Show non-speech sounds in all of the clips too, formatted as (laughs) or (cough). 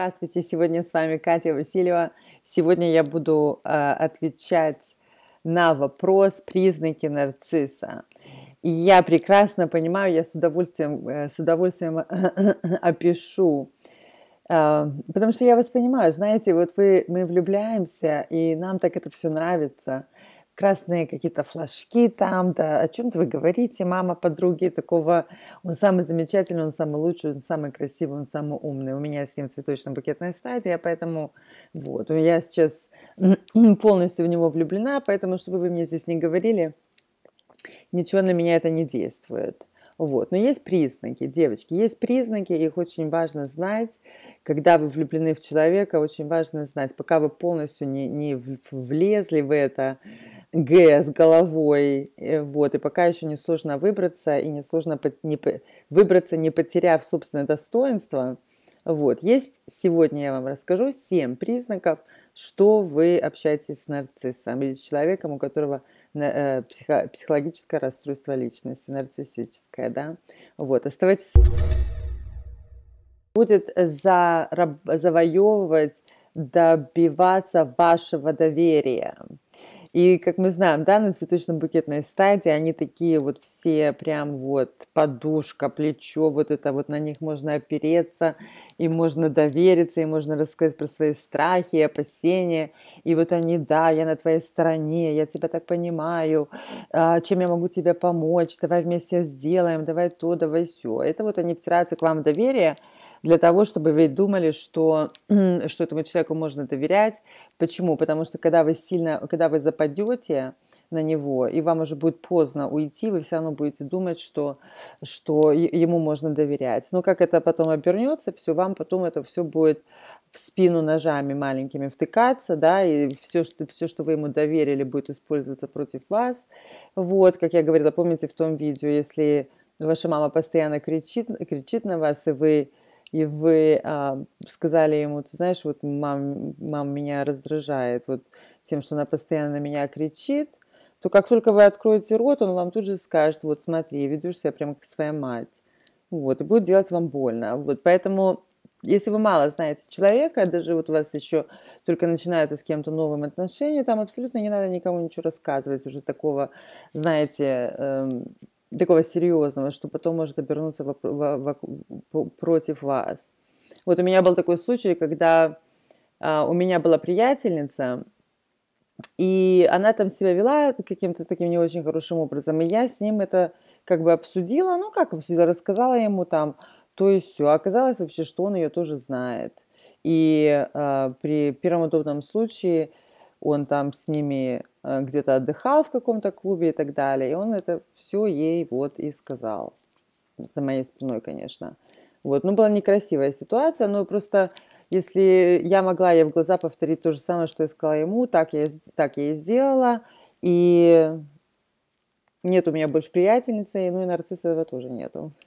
Здравствуйте, сегодня с вами Катя Васильева. Сегодня я буду э, отвечать на вопрос признаки нарцисса. И я прекрасно понимаю, я с удовольствием, э, с удовольствием э, (clears throat) опишу, э, потому что я вас понимаю, знаете, вот вы, мы влюбляемся, и нам так это все нравится – красные какие-то флажки там, да, о чем-то вы говорите, мама, подруги, такого, он самый замечательный, он самый лучший, он самый красивый, он самый умный. У меня с ним цветочно-букетная стадия, поэтому вот, я сейчас (clears throat) полностью в него влюблена, поэтому, чтобы вы мне здесь не говорили, ничего на меня это не действует. Вот. Но есть признаки, девочки, есть признаки, их очень важно знать. Когда вы влюблены в человека, очень важно знать, пока вы полностью не, не влезли в это, Г с головой, э, вот, и пока еще не сложно выбраться, и не сложно по, не, выбраться, не потеряв собственное достоинство, вот, есть, сегодня я вам расскажу 7 признаков, что вы общаетесь с нарциссом или с человеком, у которого э, психо, психологическое расстройство личности, нарциссическое, да, вот, оставайтесь, будет за, завоевывать, добиваться вашего доверия, и, как мы знаем, да, на цветочно-букетной стадии они такие вот все прям вот подушка, плечо, вот это вот на них можно опереться, и можно довериться, и можно рассказать про свои страхи, опасения. И вот они, да, я на твоей стороне, я тебя так понимаю, а, чем я могу тебе помочь, давай вместе сделаем, давай то, давай все. Это вот они втираются к вам в доверие, для того, чтобы вы думали, что, что этому человеку можно доверять. Почему? Потому что когда вы сильно, когда вы западете на него, и вам уже будет поздно уйти, вы все равно будете думать, что, что ему можно доверять. Но как это потом обернется, все, вам потом это все будет в спину ножами маленькими втыкаться, да, и все, что, все, что вы ему доверили, будет использоваться против вас. Вот, как я говорила, помните в том видео, если ваша мама постоянно кричит, кричит на вас, и вы и вы а, сказали ему, ты знаешь, вот мам, мам меня раздражает вот тем, что она постоянно на меня кричит, то как только вы откроете рот, он вам тут же скажет, вот смотри, ведешь себя прямо как своя мать. Вот, и будет делать вам больно. Вот, поэтому, если вы мало знаете человека, даже вот у вас еще только начинают с кем-то новым отношения, там абсолютно не надо никому ничего рассказывать, уже такого, знаете, эм, такого серьезного, что потом может обернуться в, в, в, против вас. Вот у меня был такой случай, когда а, у меня была приятельница, и она там себя вела каким-то таким не очень хорошим образом, и я с ним это как бы обсудила, ну как обсудила, рассказала ему там то и все. Оказалось вообще, что он ее тоже знает. И а, при первом удобном случае он там с ними э, где-то отдыхал в каком-то клубе и так далее. И он это все ей вот и сказал. За моей спиной, конечно. Вот, ну, была некрасивая ситуация, но просто если я могла ей в глаза повторить то же самое, что я сказала ему, так я, так я и сделала. И нет у меня больше приятельницы, ну и нарцисса этого тоже нету. (laughs)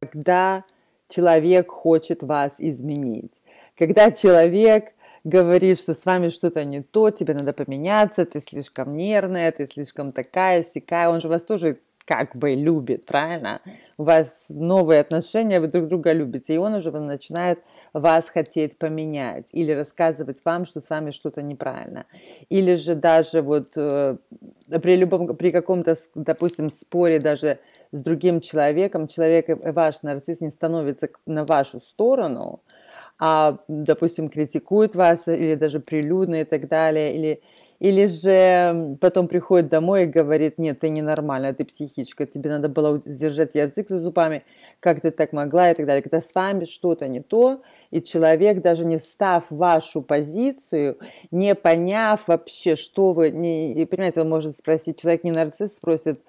Когда человек хочет вас изменить, когда человек говорит, что с вами что-то не то, тебе надо поменяться, ты слишком нервная, ты слишком такая, сякая, он же вас тоже как бы любит, правильно? У вас новые отношения, вы друг друга любите, и он уже начинает вас хотеть поменять или рассказывать вам, что с вами что-то неправильно. Или же даже вот э, при любом, при каком-то, допустим, споре даже с другим человеком, человек, э, ваш нарцисс не становится на вашу сторону – а, допустим, критикует вас или даже прилюдно и так далее, или, или же потом приходит домой и говорит, нет, ты ненормальная, ты психичка, тебе надо было сдержать язык за зубами, как ты так могла и так далее. Когда с вами что-то не то, и человек, даже не встав в вашу позицию, не поняв вообще, что вы... Не, понимаете, он может спросить, человек не нарцисс, спросит,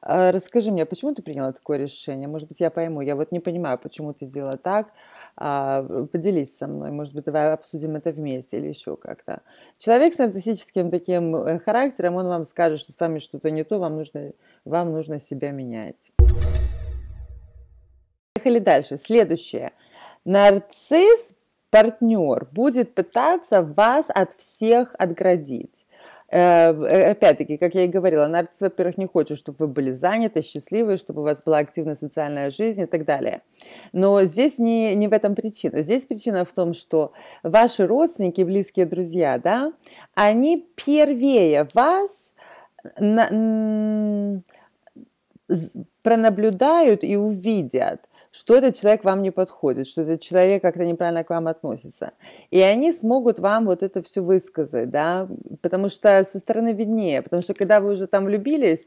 «А, расскажи мне, а почему ты приняла такое решение? Может быть, я пойму, я вот не понимаю, почему ты сделала так, а, поделись со мной, может быть, давай обсудим это вместе или еще как-то. Человек с нарциссическим таким э, характером, он вам скажет, что с вами что-то не то, вам нужно, вам нужно себя менять. Поехали дальше. Следующее. Нарцисс партнер будет пытаться вас от всех отградить. Э, э, опять-таки, как я и говорила, нарцисс, во-первых, не хочет, чтобы вы были заняты, счастливы, чтобы у вас была активная социальная жизнь и так далее. Но здесь не, не в этом причина. Здесь причина в том, что ваши родственники, близкие друзья, да, они первее вас на, пронаблюдают и увидят – что этот человек вам не подходит, что этот человек как-то неправильно к вам относится. И они смогут вам вот это все высказать, да, потому что со стороны виднее, потому что когда вы уже там влюбились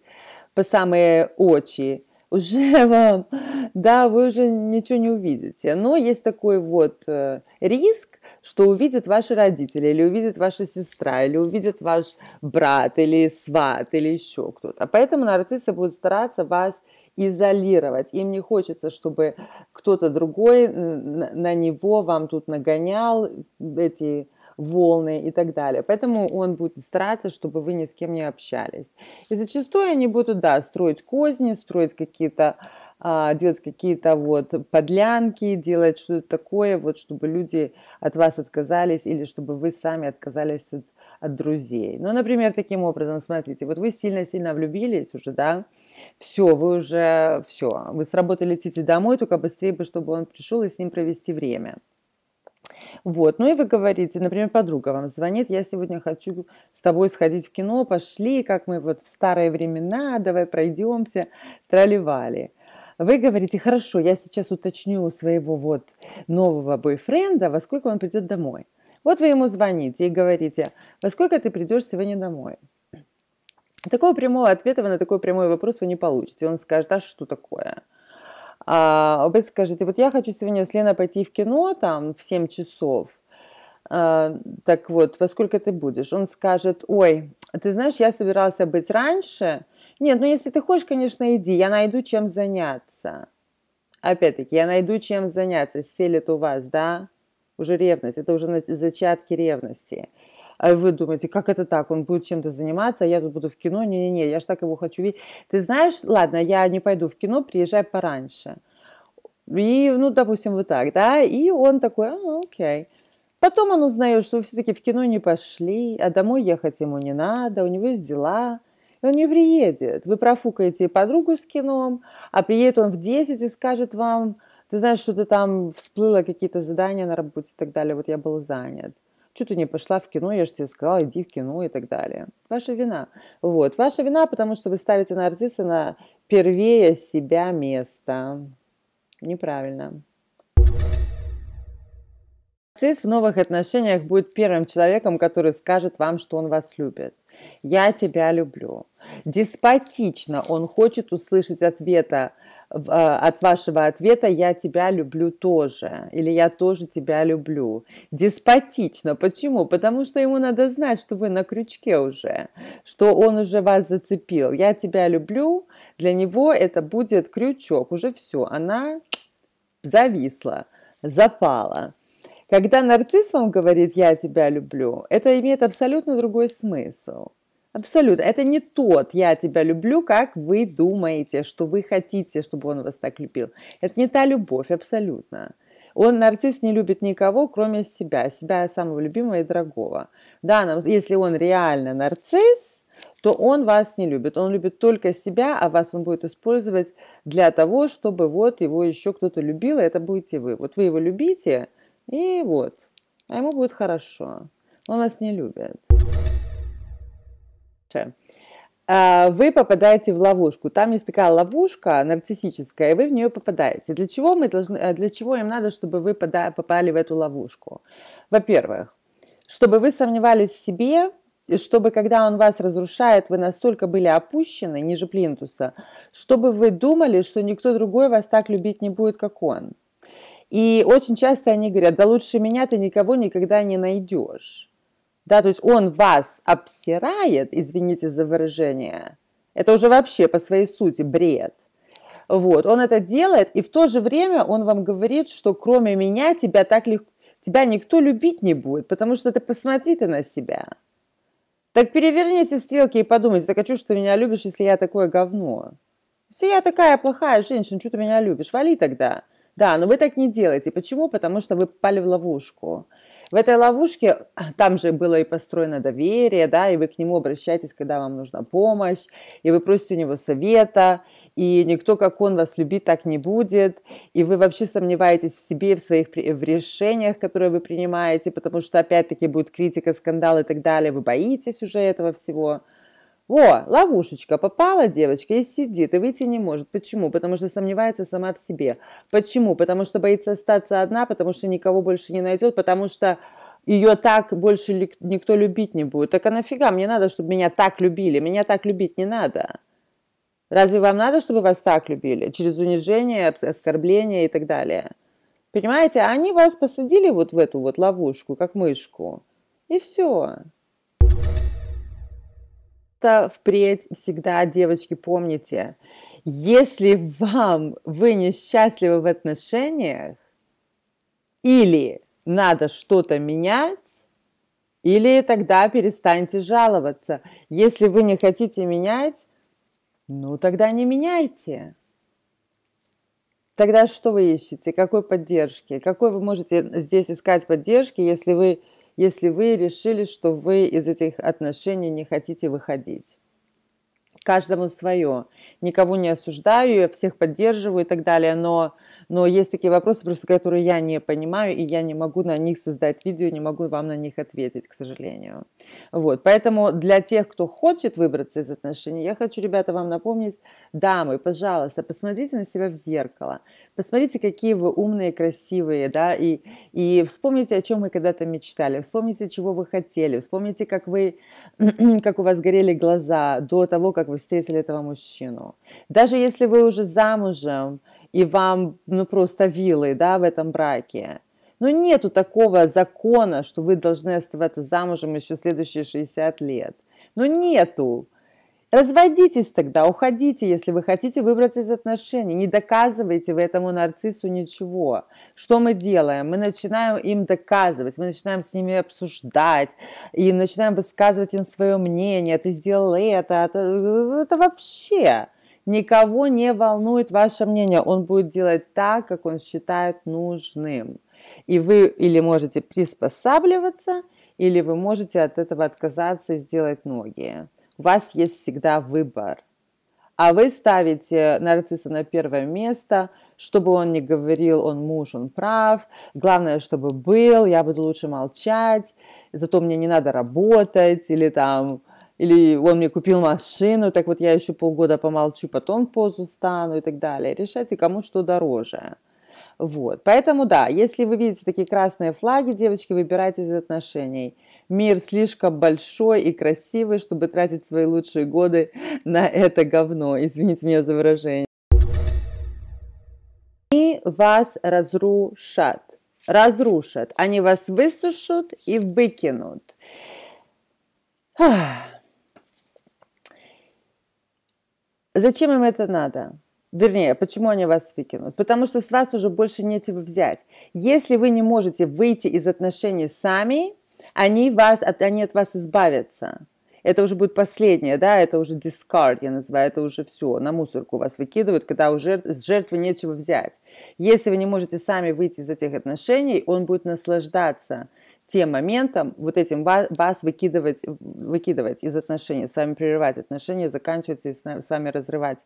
по самые очи, уже (laughs) вам, да, вы уже ничего не увидите. Но есть такой вот э, риск, что увидят ваши родители, или увидят ваша сестра, или увидят ваш брат, или сват, или еще кто-то. Поэтому нарциссы будут стараться вас изолировать. Им не хочется, чтобы кто-то другой на него вам тут нагонял эти волны и так далее. Поэтому он будет стараться, чтобы вы ни с кем не общались. И зачастую они будут, да, строить козни, строить какие-то а, делать какие-то вот подлянки, делать что-то такое, вот чтобы люди от вас отказались или чтобы вы сами отказались от от друзей. Ну, например, таким образом, смотрите, вот вы сильно-сильно влюбились уже, да, все, вы уже, все, вы с работы летите домой, только быстрее бы, чтобы он пришел и с ним провести время. Вот, ну и вы говорите, например, подруга вам звонит, я сегодня хочу с тобой сходить в кино, пошли, как мы вот в старые времена, давай пройдемся, траливали. Вы говорите, хорошо, я сейчас уточню у своего вот нового бойфренда, во сколько он придет домой. Вот вы ему звоните и говорите, во сколько ты придешь сегодня домой? Такого прямого ответа вы на такой прямой вопрос вы не получите. Он скажет, а что такое? А вы скажете, вот я хочу сегодня с Леной пойти в кино там в 7 часов. А, так вот, во сколько ты будешь? Он скажет, ой, ты знаешь, я собирался быть раньше. Нет, ну если ты хочешь, конечно, иди, я найду чем заняться. Опять-таки, я найду чем заняться, селит у вас, да? уже ревность, это уже зачатки ревности. А вы думаете, как это так, он будет чем-то заниматься, а я тут буду в кино, не-не-не, я же так его хочу видеть. Ты знаешь, ладно, я не пойду в кино, приезжай пораньше. И, ну, допустим, вот так, да, и он такой, а, окей. Потом он узнает, что все-таки в кино не пошли, а домой ехать ему не надо, у него есть дела, и он не приедет. Вы профукаете подругу с кином, а приедет он в 10 и скажет вам, ты знаешь, что-то там всплыло, какие-то задания на работе и так далее, вот я был занят. Что ты не пошла в кино, я же тебе сказала, иди в кино и так далее. Ваша вина. Вот, ваша вина, потому что вы ставите на артиста на первее себя место. Неправильно. Артист в новых отношениях будет первым человеком, который скажет вам, что он вас любит. «Я тебя люблю». Деспотично он хочет услышать ответа Э, от вашего ответа «я тебя люблю тоже» или «я тоже тебя люблю». Деспотично. Почему? Потому что ему надо знать, что вы на крючке уже, что он уже вас зацепил. «Я тебя люблю» для него это будет крючок. Уже все, она зависла, запала. Когда нарцисс вам говорит «я тебя люблю», это имеет абсолютно другой смысл – Абсолютно. Это не тот «я тебя люблю», как вы думаете, что вы хотите, чтобы он вас так любил. Это не та любовь, абсолютно. Он, нарцисс не любит никого, кроме себя, себя самого любимого и дорогого. Да, если он реально нарцисс, то он вас не любит. Он любит только себя, а вас он будет использовать для того, чтобы вот его еще кто-то любил, и это будете вы. Вот вы его любите, и вот. А ему будет хорошо. Он вас не любит. А, вы попадаете в ловушку. Там есть такая ловушка нарциссическая, и вы в нее попадаете. Для чего, мы должны, э, для чего им надо, чтобы вы попали в эту ловушку? Во-первых, чтобы вы сомневались в себе, и чтобы, когда он вас разрушает, вы настолько были опущены ниже плинтуса, чтобы вы думали, что никто другой вас так любить не будет, как он. И очень часто они говорят, да лучше меня ты никого никогда не найдешь да, то есть он вас обсирает, извините за выражение, это уже вообще по своей сути бред. Вот, он это делает, и в то же время он вам говорит, что кроме меня тебя так легко, тебя никто любить не будет, потому что ты посмотри ты на себя. Так переверните стрелки и подумайте, так а что ты меня любишь, если я такое говно? Если я такая плохая женщина, что ты меня любишь? Вали тогда. Да, но вы так не делаете. Почему? Потому что вы попали в ловушку. В этой ловушке (clears throat) там же было и построено доверие, да, и вы к нему обращаетесь, когда вам нужна помощь, и вы просите у него совета, и никто, как он, вас любит, так не будет, и вы вообще сомневаетесь в себе, в своих в решениях, которые вы принимаете, потому что опять-таки будет критика, скандал и так далее, вы боитесь уже этого всего. О, ловушечка, попала девочка и сидит, и выйти не может. Почему? Потому что сомневается сама в себе. Почему? Потому что боится остаться одна, потому что никого больше не найдет, потому что ее так больше никто любить не будет. Так а нафига мне надо, чтобы меня так любили? Меня так любить не надо. Разве вам надо, чтобы вас так любили? Через унижение, оскорбление и так далее. Понимаете, а они вас посадили вот в эту вот ловушку, как мышку. И все. Просто впредь всегда, девочки, помните, если вам вы не счастливы в отношениях, или надо что-то менять, или тогда перестаньте жаловаться. Если вы не хотите менять, ну тогда не меняйте. Тогда что вы ищете? Какой поддержки? Какой вы можете здесь искать поддержки, если вы если вы решили, что вы из этих отношений не хотите выходить. Каждому свое. Никого не осуждаю, я всех поддерживаю и так далее, но, но есть такие вопросы, просто которые я не понимаю, и я не могу на них создать видео, не могу вам на них ответить, к сожалению. Вот, поэтому для тех, кто хочет выбраться из отношений, я хочу, ребята, вам напомнить, дамы, пожалуйста, посмотрите на себя в зеркало, посмотрите, какие вы умные, красивые, да, и, и вспомните, о чем вы когда-то мечтали, вспомните, чего вы хотели, вспомните, как вы, (clears throat) как у вас горели глаза до того, как вы встретили этого мужчину. Даже если вы уже замужем, и вам, ну, просто вилы, да, в этом браке, но нету такого закона, что вы должны оставаться замужем еще следующие 60 лет. Но нету. Разводитесь тогда, уходите, если вы хотите выбраться из отношений. Не доказывайте вы этому нарциссу ничего. Что мы делаем? Мы начинаем им доказывать, мы начинаем с ними обсуждать и начинаем высказывать им свое мнение. Ты сделал это, это, а это вообще. Никого не волнует ваше мнение. Он будет делать так, как он считает нужным. И вы или можете приспосабливаться, или вы можете от этого отказаться и сделать ноги у вас есть всегда выбор. А вы ставите нарцисса на первое место, чтобы он не говорил, он муж, он прав, главное, чтобы был, я буду лучше молчать, зато мне не надо работать, или там, или он мне купил машину, так вот я еще полгода помолчу, потом в позу стану и так далее. Решайте, кому что дороже. Вот, поэтому да, если вы видите такие красные флаги, девочки, выбирайте из отношений – Мир слишком большой и красивый, чтобы тратить свои лучшие годы на это говно. Извините меня за выражение. И вас разрушат. Разрушат. Они вас высушат и выкинут. Зачем им это надо? Вернее, почему они вас выкинут? Потому что с вас уже больше нечего взять. Если вы не можете выйти из отношений сами, они, вас, они от вас избавятся. Это уже будет последнее, да, это уже discard я называю, это уже все, на мусорку вас выкидывают, когда у жертв, с жертвы нечего взять. Если вы не можете сами выйти из этих отношений, он будет наслаждаться тем моментом, вот этим вас, выкидывать, выкидывать из отношений, с вами прерывать отношения, заканчивать и с вами разрывать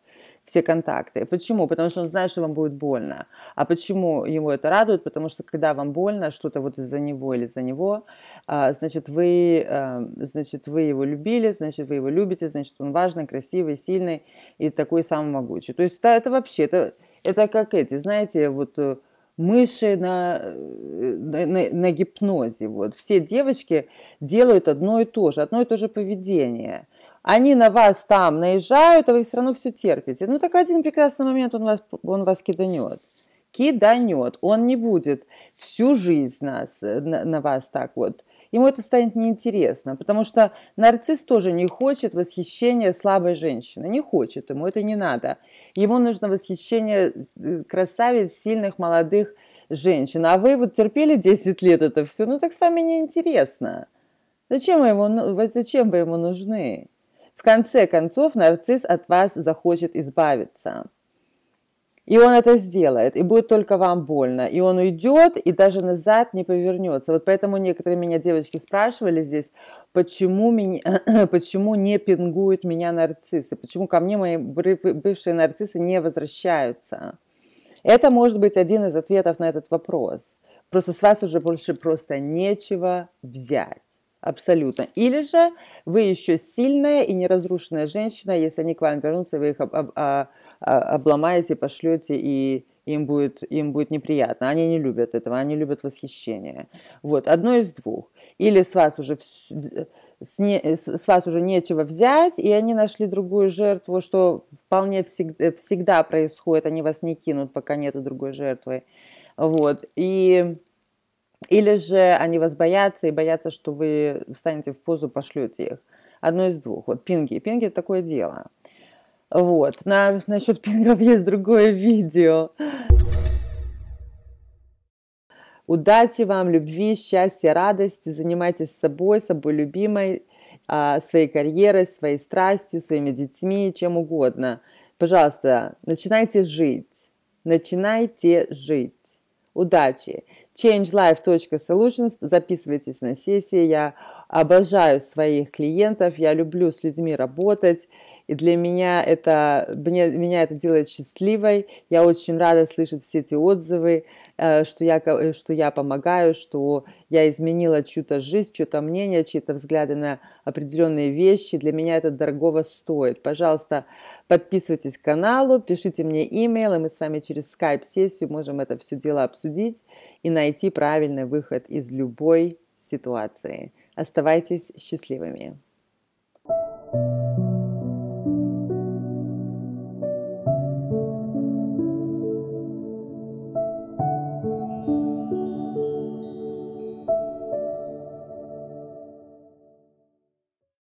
все контакты. Почему? Потому что он знает, что вам будет больно. А почему его это радует? Потому что когда вам больно, что-то вот из-за него или за него, а, значит вы, а, значит, вы его любили, значит, вы его любите, значит, он важный, красивый, сильный и такой самый могучий. То есть это, это вообще, это, это как эти, знаете, вот э, мыши э, на, на, на гипнозе. Вот. Все девочки делают одно и то же, одно и то же поведение. Они на вас там наезжают, а вы все равно все терпите. Ну, так один прекрасный момент он вас, он вас киданет. Киданет. Он не будет всю жизнь нас, э, на, на вас так вот ему это станет неинтересно, потому что нарцисс тоже не хочет восхищения слабой женщины, не хочет, ему это не надо. Ему нужно восхищение э, красавиц, сильных, молодых женщин. А вы вот терпели 10 лет это все, ну так с вами неинтересно. Зачем вы ему, ну, зачем вы ему нужны? В конце концов, нарцисс от вас захочет избавиться. И он это сделает, и будет только вам больно. И он уйдет, и даже назад не повернется. Вот поэтому некоторые меня девочки спрашивали здесь, почему, меня, (clears throat) почему не пингуют меня нарциссы, почему ко мне мои бывшие нарциссы не возвращаются. Это может быть один из ответов на этот вопрос. Просто с вас уже больше просто нечего взять. Абсолютно. Или же вы еще сильная и неразрушенная женщина, если они к вам вернутся, вы их об, об, а, а, обломаете, пошлете, и им будет, им будет неприятно. Они не любят этого, они любят восхищение. Вот, одно из двух. Или с вас уже с, не, с вас уже нечего взять, и они нашли другую жертву, что вполне всегда, э, всегда происходит, они вас не кинут, пока нету другой жертвы. Вот. И, или же они вас боятся и боятся, что вы встанете в позу, пошлете их. Одно из двух. Вот пинги. Пинги – такое дело. Вот. На, насчет пингов есть другое видео. Удачи вам, любви, счастья, радости. Занимайтесь собой, собой любимой, а, своей карьерой, своей страстью, своими детьми, чем угодно. Пожалуйста, начинайте жить. Начинайте жить. Удачи! changelife.solutions, записывайтесь на сессии, я обожаю своих клиентов, я люблю с людьми работать, и для меня это, мне, меня это делает счастливой. Я очень рада слышать все эти отзывы, э, что я, э, что я помогаю, что я изменила чью-то жизнь, чье-то мнение, чьи-то взгляды на определенные вещи. Для меня это дорогого стоит. Пожалуйста, подписывайтесь к каналу, пишите мне имейл, и мы с вами через скайп-сессию можем это все дело обсудить и найти правильный выход из любой ситуации. Оставайтесь счастливыми!